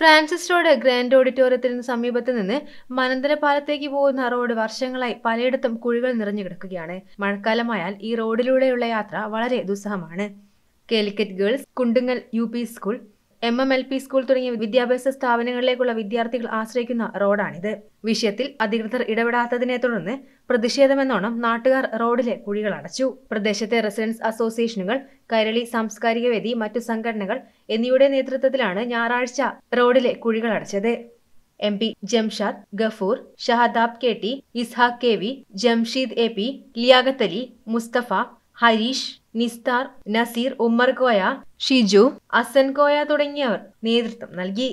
Francis road grand ഓഡിറ്റോറിയത്തിന് സമീപത്ത് നിന്ന് മനന്തരപാലത്തേക്ക് പോകുന്ന റോഡ് വർഷങ്ങളായി പലയിടത്തും കുഴികൾ നിറഞ്ഞു കിടക്കുകയാണ് മഴക്കാലമായാൽ ഈ റോഡിലൂടെയുള്ള യാത്ര വളരെ ദുസ്സഹമാണ് Calicut girls Kundungal U school M M L P school തുടങ്ങിയ വിദ്യാഭ്യാസ സ്ഥാപനങ്ങളിലേക്കുള്ള വിദ്യാർത്ഥികൾ ആശ്രയിക്കുന്ന റോഡാണിത് വിഷയത്തിൽ അധികൃതർ ഇടപെടാത്തതിനെ തുടർന്ന് പ്രതിഷേധമെന്നോണം നാട്ടുകാർ റോഡിലെ കുഴികൾ അടച്ചു പ്രദേശത്തെ റെസിഡൻസ് അസോസിയേഷനുകൾ കൈരളി സാംസ്കാരിക വേദി മറ്റു സംഘടനകൾ എന്നിവയുടെ നേതൃത്വത്തിലാണ് ഞായറാഴ്ച റോഡിലെ കുഴികൾ അടച്ചത് M P Jamshad Gafoor Shahdab K T Ishaq K V Jamsheed A P Liyaqathali Musthafa Harish Nisthar Naseer Ummerkoya Shiju Asankoya തുടങ്ങിയവർ നേതൃത്വം നൽകി